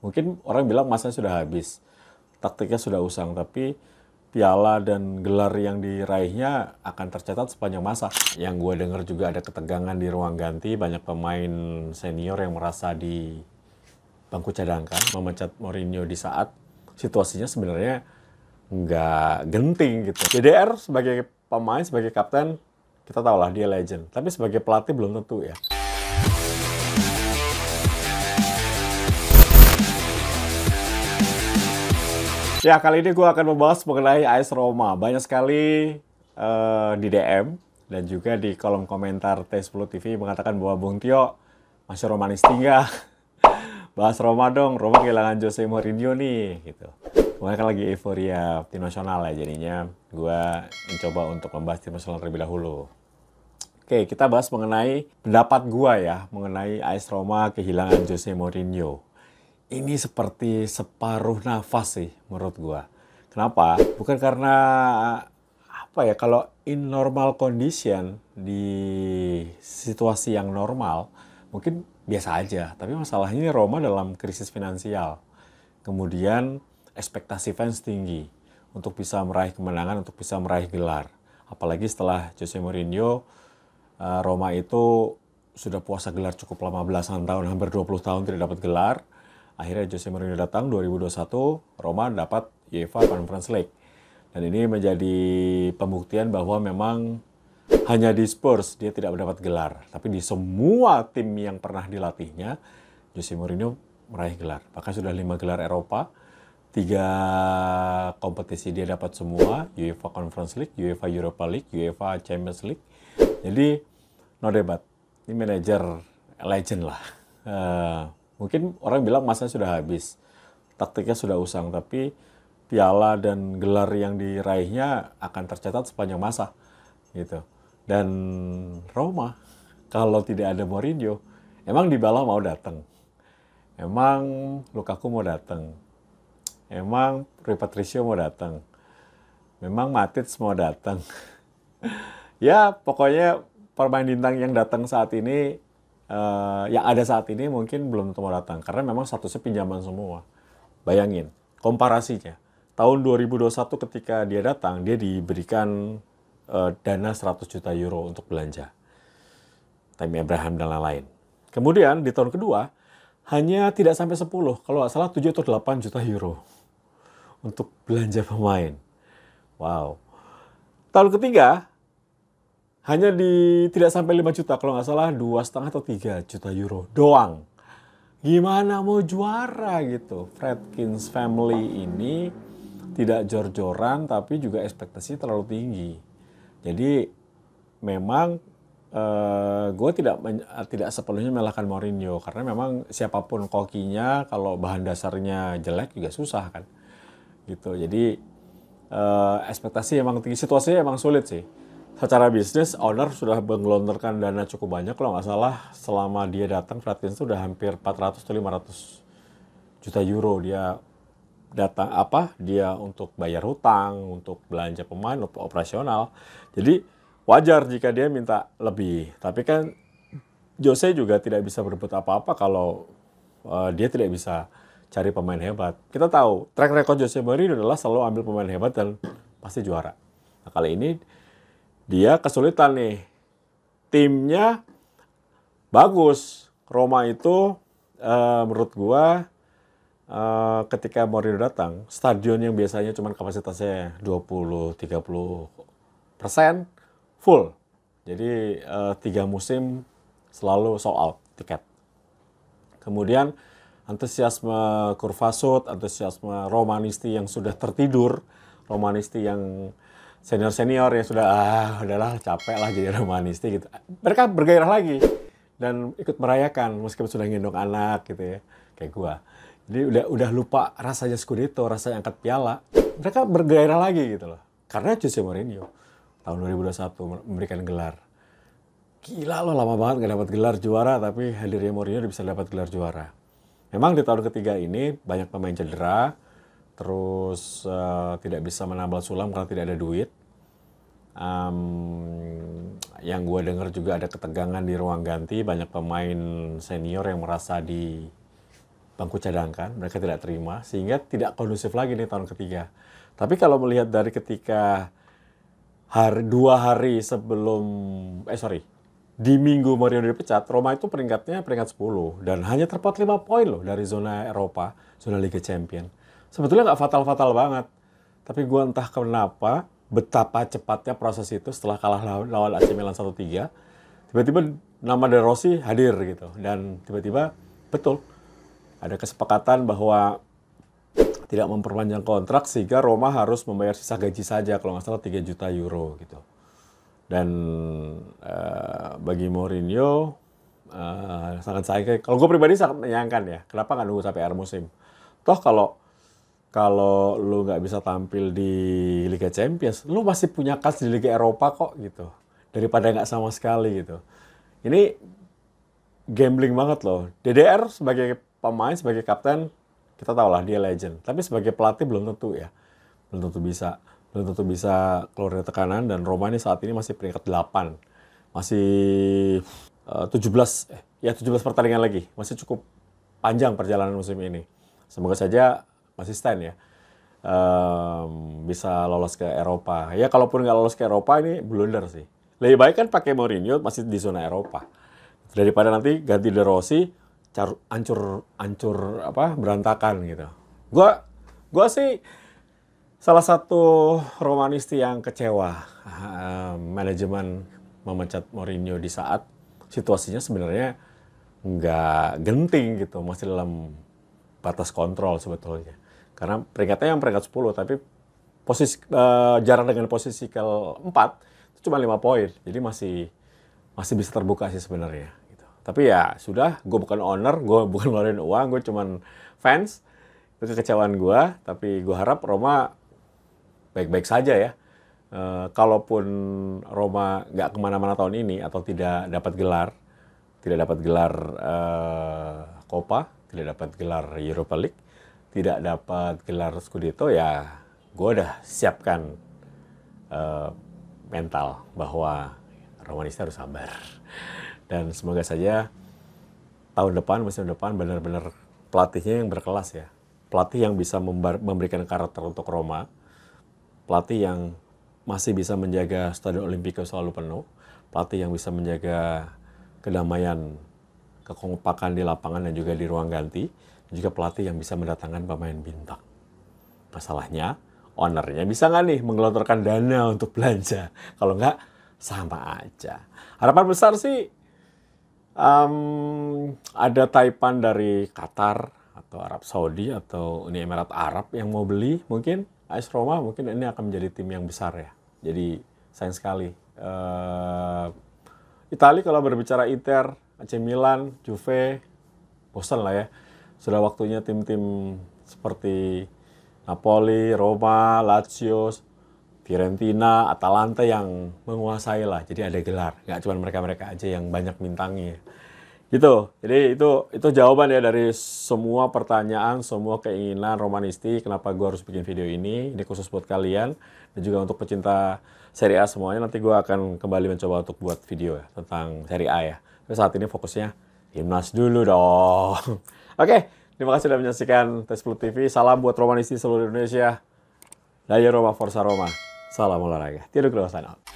Mungkin orang bilang masa sudah habis, taktiknya sudah usang, tapi piala dan gelar yang diraihnya akan tercatat sepanjang masa. Yang gue dengar juga ada ketegangan di ruang ganti, banyak pemain senior yang merasa di bangku cadangkan, memecat Mourinho di saat situasinya sebenarnya nggak genting gitu. JDR sebagai pemain, sebagai kapten, kita tahu lah dia legend. Tapi sebagai pelatih belum tentu ya. Ya, kali ini gue akan membahas mengenai AS Roma. Banyak sekali uh, di DM dan juga di kolom komentar T10 TV mengatakan bahwa Bung Tio masih Romanis tinggal. Bahas Roma dong, Roma kehilangan Jose Mourinho nih, gitu. Kemarin kan lagi euforia tim nasional ya, jadinya gue mencoba untuk membahas tim nasional terlebih dahulu. Oke, kita bahas mengenai pendapat gue ya, mengenai AS Roma kehilangan Jose Mourinho ini seperti separuh nafas sih menurut gua. Kenapa? Bukan karena apa ya kalau in normal condition di situasi yang normal mungkin biasa aja, tapi masalahnya Roma dalam krisis finansial. Kemudian ekspektasi fans tinggi untuk bisa meraih kemenangan, untuk bisa meraih gelar. Apalagi setelah Jose Mourinho eh, Roma itu sudah puasa gelar cukup lama belasan tahun, hampir 20 tahun tidak dapat gelar Akhirnya Jose Mourinho datang 2021, Roma dapat UEFA Conference League. Dan ini menjadi pembuktian bahwa memang hanya di Spurs dia tidak mendapat gelar, tapi di semua tim yang pernah dilatihnya Jose Mourinho meraih gelar. Bahkan sudah lima gelar Eropa, tiga kompetisi dia dapat semua, UEFA Conference League, UEFA Europa League, UEFA Champions League. Jadi no debat, ini manajer legend lah. Uh, Mungkin orang bilang masa sudah habis, taktiknya sudah usang, tapi piala dan gelar yang diraihnya akan tercatat sepanjang masa, gitu. Dan Roma, kalau tidak ada Mourinho, emang di bawah mau datang, emang Lukaku mau datang, emang Rui Patricio mau datang, memang Matits mau datang. ya, pokoknya permain bintang yang datang saat ini uh, eh, yang ada saat ini mungkin belum tentu mau datang karena memang statusnya pinjaman semua. Bayangin komparasinya. Tahun 2021 ketika dia datang, dia diberikan uh, dana 100 juta euro untuk belanja. Tammy Abraham dan lain-lain. Kemudian di tahun kedua hanya tidak sampai 10, kalau nggak salah 7 atau 8 juta euro untuk belanja pemain. Wow. Tahun ketiga hanya di tidak sampai 5 juta kalau nggak salah dua setengah atau tiga juta euro doang gimana mau juara gitu Fredkins family ini tidak jor-joran tapi juga ekspektasi terlalu tinggi jadi memang eh, gue tidak eh, tidak sepenuhnya melakukan Mourinho karena memang siapapun kokinya kalau bahan dasarnya jelek juga susah kan gitu jadi eh, ekspektasi emang tinggi situasinya emang sulit sih secara bisnis owner sudah menggelontorkan dana cukup banyak kalau nggak salah selama dia datang Fratins itu udah hampir 400 atau 500 juta euro dia datang apa dia untuk bayar hutang untuk belanja pemain untuk operasional jadi wajar jika dia minta lebih tapi kan Jose juga tidak bisa berebut apa-apa kalau uh, dia tidak bisa cari pemain hebat kita tahu track record Jose Mourinho adalah selalu ambil pemain hebat dan pasti juara nah, kali ini dia kesulitan nih. Timnya bagus. Roma itu uh, menurut gua uh, ketika Mourinho datang, stadion yang biasanya cuma kapasitasnya 20 30 persen full. Jadi uh, tiga musim selalu soal tiket. Kemudian antusiasme Kurvasut, antusiasme Romanisti yang sudah tertidur, Romanisti yang senior-senior yang sudah ah udahlah capek lah jadi romanisti gitu. Mereka bergairah lagi dan ikut merayakan meskipun sudah ngendong anak gitu ya kayak gua. Jadi udah udah lupa rasanya skudito, rasanya angkat piala. Mereka bergairah lagi gitu loh. Karena Jose Mourinho tahun 2021 memberikan gelar. Gila loh lama banget gak dapat gelar juara tapi hadirnya Mourinho bisa dapat gelar juara. Memang di tahun ketiga ini banyak pemain cedera, terus uh, tidak bisa menambal sulam karena tidak ada duit. Um, yang gue dengar juga ada ketegangan di ruang ganti, banyak pemain senior yang merasa di bangku cadangkan, mereka tidak terima, sehingga tidak kondusif lagi nih tahun ketiga. Tapi kalau melihat dari ketika hari, dua hari sebelum, eh sorry, di minggu Mourinho dipecat, Roma itu peringkatnya peringkat 10 dan hanya terpot 5 poin loh dari zona Eropa, zona Liga Champions sebetulnya nggak fatal-fatal banget. Tapi gue entah kenapa betapa cepatnya proses itu setelah kalah lawan AC Milan 1-3, tiba-tiba nama De Rossi hadir gitu. Dan tiba-tiba betul ada kesepakatan bahwa tidak memperpanjang kontrak sehingga Roma harus membayar sisa gaji saja kalau nggak salah 3 juta euro gitu. Dan uh, bagi Mourinho uh, sangat sayang kalau gue pribadi sangat menyayangkan ya kenapa nggak nunggu sampai akhir musim. Toh kalau kalau lu nggak bisa tampil di Liga Champions, lu masih punya kas di Liga Eropa kok gitu. Daripada nggak sama sekali gitu. Ini gambling banget loh. DDR sebagai pemain, sebagai kapten, kita tahu lah dia legend. Tapi sebagai pelatih belum tentu ya. Belum tentu bisa. Belum tentu bisa keluar dari tekanan. Dan Roma ini saat ini masih peringkat 8. Masih eh, uh, 17, eh, ya 17 pertandingan lagi. Masih cukup panjang perjalanan musim ini. Semoga saja asisten ya um, bisa lolos ke Eropa. Ya kalaupun nggak lolos ke Eropa ini blunder sih. Lebih baik kan pakai Mourinho masih di zona Eropa daripada nanti ganti De Rossi car, ancur ancur apa berantakan gitu. Gua gua sih salah satu romanisti yang kecewa uh, manajemen memecat Mourinho di saat situasinya sebenarnya nggak genting gitu masih dalam batas kontrol sebetulnya karena peringkatnya yang peringkat 10, tapi posisi uh, jarak dengan posisi ke 4 itu cuma 5 poin. Jadi masih masih bisa terbuka sih sebenarnya. Gitu. Tapi ya sudah, gue bukan owner, gue bukan ngeluarin uang, gue cuma fans. Itu kekecewaan gue, tapi gue harap Roma baik-baik saja ya. Uh, kalaupun Roma nggak kemana-mana tahun ini atau tidak dapat gelar, tidak dapat gelar uh, Copa, tidak dapat gelar Europa League, tidak dapat gelar Scudetto ya gue udah siapkan uh, mental bahwa Romanista harus sabar dan semoga saja tahun depan musim depan benar-benar pelatihnya yang berkelas ya pelatih yang bisa memberikan karakter untuk Roma pelatih yang masih bisa menjaga Stadion Olimpico selalu penuh pelatih yang bisa menjaga kedamaian kekompakan di lapangan dan juga di ruang ganti juga pelatih yang bisa mendatangkan pemain bintang. Masalahnya, ownernya bisa nggak nih menggelontorkan dana untuk belanja? Kalau nggak, sama aja. Harapan besar sih um, ada Taipan dari Qatar atau Arab Saudi atau Uni Emirat Arab yang mau beli mungkin AS Roma mungkin ini akan menjadi tim yang besar ya. Jadi sayang sekali. Uh, Itali kalau berbicara Inter, AC Milan, Juve, bosan lah ya sudah waktunya tim-tim seperti Napoli, Roma, Lazio, Fiorentina, Atalanta yang menguasai lah. Jadi ada gelar, nggak cuma mereka-mereka aja yang banyak bintangnya. Gitu. Jadi itu itu jawaban ya dari semua pertanyaan, semua keinginan Romanisti. Kenapa gua harus bikin video ini? Ini khusus buat kalian dan juga untuk pecinta Serie A semuanya. Nanti gua akan kembali mencoba untuk buat video ya tentang Serie A ya. Tapi saat ini fokusnya timnas dulu dong. Oke, terima kasih sudah menyaksikan Tes Blue TV. Salam buat Romanisti seluruh Indonesia. Daya Roma Forza Roma. Salam olahraga. Tidur keluar out.